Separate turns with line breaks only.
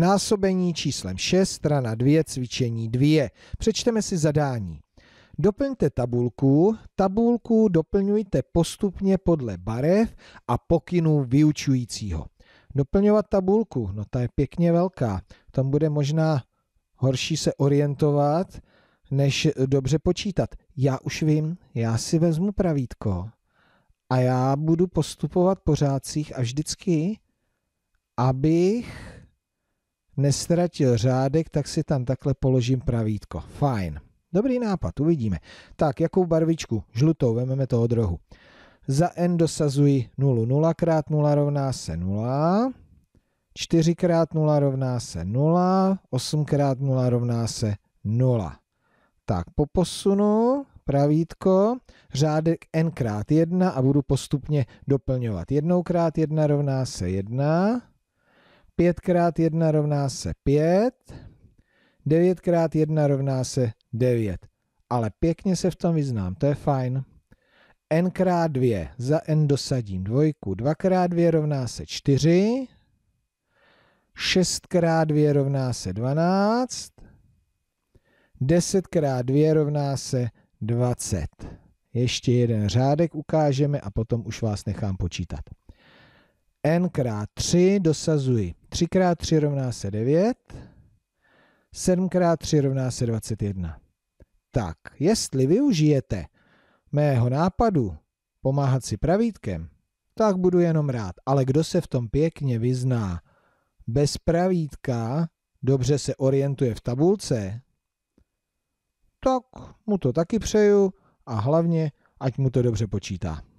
Násobení číslem 6, strana 2, cvičení 2. Přečteme si zadání. Doplňte tabulku, tabulku doplňujte postupně podle barev a pokynů vyučujícího. Doplňovat tabulku, no ta je pěkně velká, tam bude možná horší se orientovat, než dobře počítat. Já už vím, já si vezmu pravítko a já budu postupovat pořádcích a vždycky, abych nestratil řádek, tak si tam takhle položím pravítko. Fajn. Dobrý nápad, uvidíme. Tak, jakou barvičku? Žlutou, vememe to od rohu. Za n dosazuji 0. 0 x 0 rovná se 0. 4 x 0 rovná se 0. 8 x 0 rovná se 0. Tak, po posunu pravítko, řádek n x 1 a budu postupně doplňovat. 1 x 1 rovná se 1. 5 x 1 rovná se 5, 9 x 1 rovná se 9. Ale pěkně se v tom vyznám, to je fajn. n x 2, za n dosadím dvojku, 2 x 2 rovná se 4, 6 x 2 rovná se 12, 10 x 2 rovná se 20. Ještě jeden řádek ukážeme a potom už vás nechám počítat. n x 3 dosazuji 3 x 3 rovná se 9, 7 x 3 rovná se 21. Tak, jestli využijete mého nápadu pomáhat si pravítkem, tak budu jenom rád. Ale kdo se v tom pěkně vyzná bez pravítka, dobře se orientuje v tabulce, tak mu to taky přeju a hlavně, ať mu to dobře počítá.